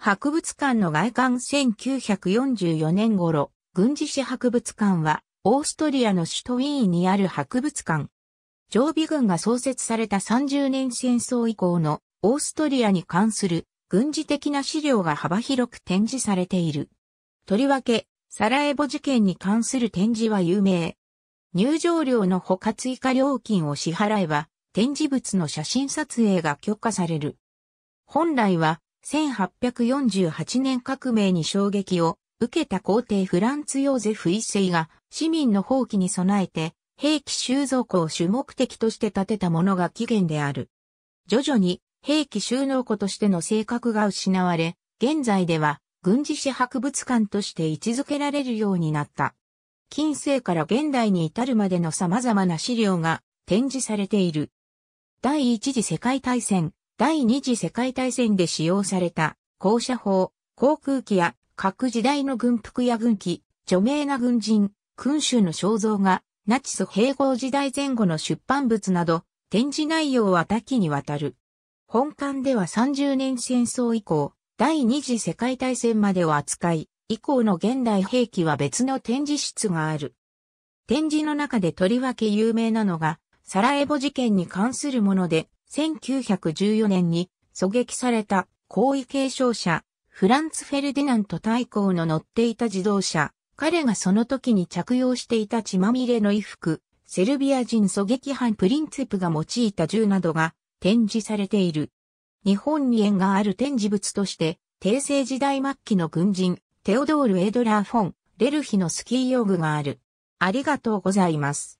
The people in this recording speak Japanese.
博物館の外観1944年頃、軍事史博物館は、オーストリアの首都ウィーンにある博物館。常備軍が創設された30年戦争以降のオーストリアに関する軍事的な資料が幅広く展示されている。とりわけ、サラエボ事件に関する展示は有名。入場料のほか追加料金を支払えば、展示物の写真撮影が許可される。本来は、1848年革命に衝撃を受けた皇帝フランツ・ヨーゼフ一世が市民の放棄に備えて兵器収蔵庫を主目的として建てたものが起源である。徐々に兵器収納庫としての性格が失われ、現在では軍事史博物館として位置づけられるようになった。近世から現代に至るまでの様々な資料が展示されている。第一次世界大戦、第二次世界大戦で使用された高射砲、航空機や各時代の軍服や軍機、著名な軍人、君主の肖像がナチス併合時代前後の出版物など展示内容は多岐にわたる。本館では30年戦争以降、第二次世界大戦までを扱い、以降の現代兵器は別の展示室がある。展示の中でとりわけ有名なのが、サラエボ事件に関するもので、1914年に狙撃された皇位継承者、フランツ・フェルディナント大公の乗っていた自動車、彼がその時に着用していた血まみれの衣服、セルビア人狙撃犯プリンツープが用いた銃などが展示されている。日本に縁がある展示物として、帝政時代末期の軍人、テオドール・エドラー・フォン、レルヒのスキー用具がある。ありがとうございます。